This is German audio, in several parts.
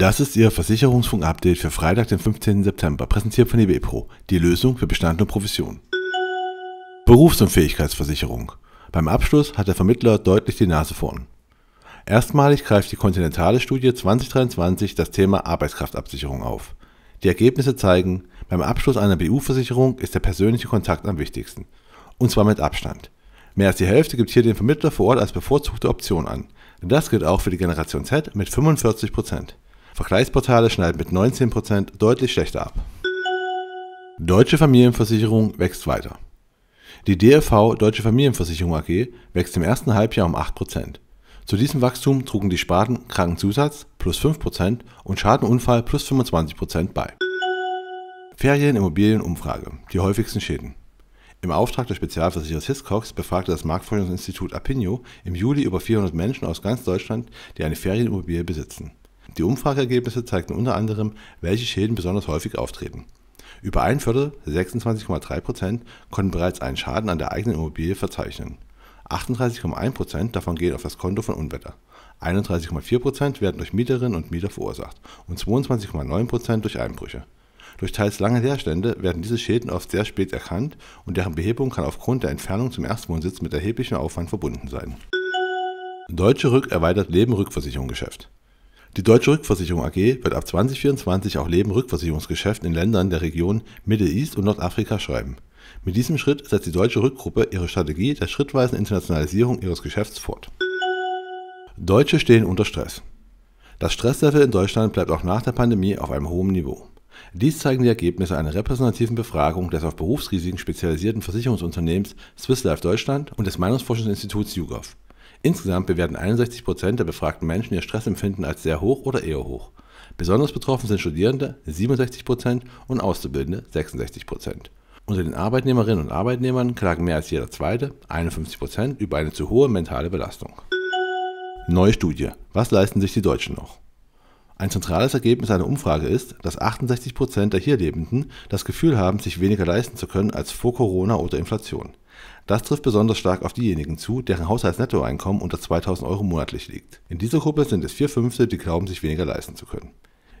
Das ist Ihr Versicherungsfunk-Update für Freitag, den 15. September, präsentiert von DB e Pro, die Lösung für Bestand und Profession. Berufs- und Fähigkeitsversicherung. Beim Abschluss hat der Vermittler deutlich die Nase vorn. Erstmalig greift die Kontinentale Studie 2023 das Thema Arbeitskraftabsicherung auf. Die Ergebnisse zeigen, beim Abschluss einer BU-Versicherung ist der persönliche Kontakt am wichtigsten. Und zwar mit Abstand. Mehr als die Hälfte gibt hier den Vermittler vor Ort als bevorzugte Option an. Das gilt auch für die Generation Z mit 45 Prozent. Vergleichsportale schneiden mit 19% deutlich schlechter ab. Deutsche Familienversicherung wächst weiter. Die DFV Deutsche Familienversicherung AG wächst im ersten Halbjahr um 8%. Zu diesem Wachstum trugen die Sparten Krankenzusatz plus 5% und Schadenunfall plus 25% bei. Ferienimmobilienumfrage, Die häufigsten Schäden. Im Auftrag des Spezialversicherers Hiscox befragte das Marktforschungsinstitut Apinio im Juli über 400 Menschen aus ganz Deutschland, die eine Ferienimmobilie besitzen. Die Umfrageergebnisse zeigten unter anderem, welche Schäden besonders häufig auftreten. Über ein Viertel, 26,3 konnten bereits einen Schaden an der eigenen Immobilie verzeichnen. 38,1 davon gehen auf das Konto von Unwetter. 31,4 werden durch Mieterinnen und Mieter verursacht und 22,9 durch Einbrüche. Durch teils lange Leerstände werden diese Schäden oft sehr spät erkannt und deren Behebung kann aufgrund der Entfernung zum Erstwohnsitz mit erheblichem Aufwand verbunden sein. Deutsche Rück erweitert Leben Rückversicherung Geschäft. Die Deutsche Rückversicherung AG wird ab 2024 auch Leben in Ländern der Region Middle East und Nordafrika schreiben. Mit diesem Schritt setzt die Deutsche Rückgruppe ihre Strategie der schrittweisen Internationalisierung ihres Geschäfts fort. Deutsche stehen unter Stress. Das Stresslevel in Deutschland bleibt auch nach der Pandemie auf einem hohen Niveau. Dies zeigen die Ergebnisse einer repräsentativen Befragung des auf Berufsrisiken spezialisierten Versicherungsunternehmens Swiss Life Deutschland und des Meinungsforschungsinstituts YouGov. Insgesamt bewerten 61 der befragten Menschen ihr Stressempfinden als sehr hoch oder eher hoch. Besonders betroffen sind Studierende 67% und Auszubildende 66%. Unter den Arbeitnehmerinnen und Arbeitnehmern klagen mehr als jeder zweite, 51%, über eine zu hohe mentale Belastung. Neue Studie. Was leisten sich die Deutschen noch? Ein zentrales Ergebnis einer Umfrage ist, dass 68 der Hierlebenden das Gefühl haben, sich weniger leisten zu können als vor Corona oder Inflation. Das trifft besonders stark auf diejenigen zu, deren Haushaltsnettoeinkommen unter 2000 Euro monatlich liegt. In dieser Gruppe sind es vier Fünfte, die glauben, sich weniger leisten zu können.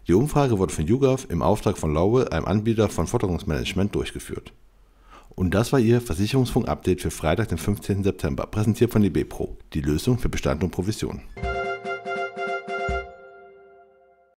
Die Umfrage wurde von YouGov im Auftrag von Lowell, einem Anbieter von Forderungsmanagement, durchgeführt. Und das war Ihr Versicherungsfunk-Update für Freitag, den 15. September, präsentiert von DB Pro, die Lösung für Bestand und Provision.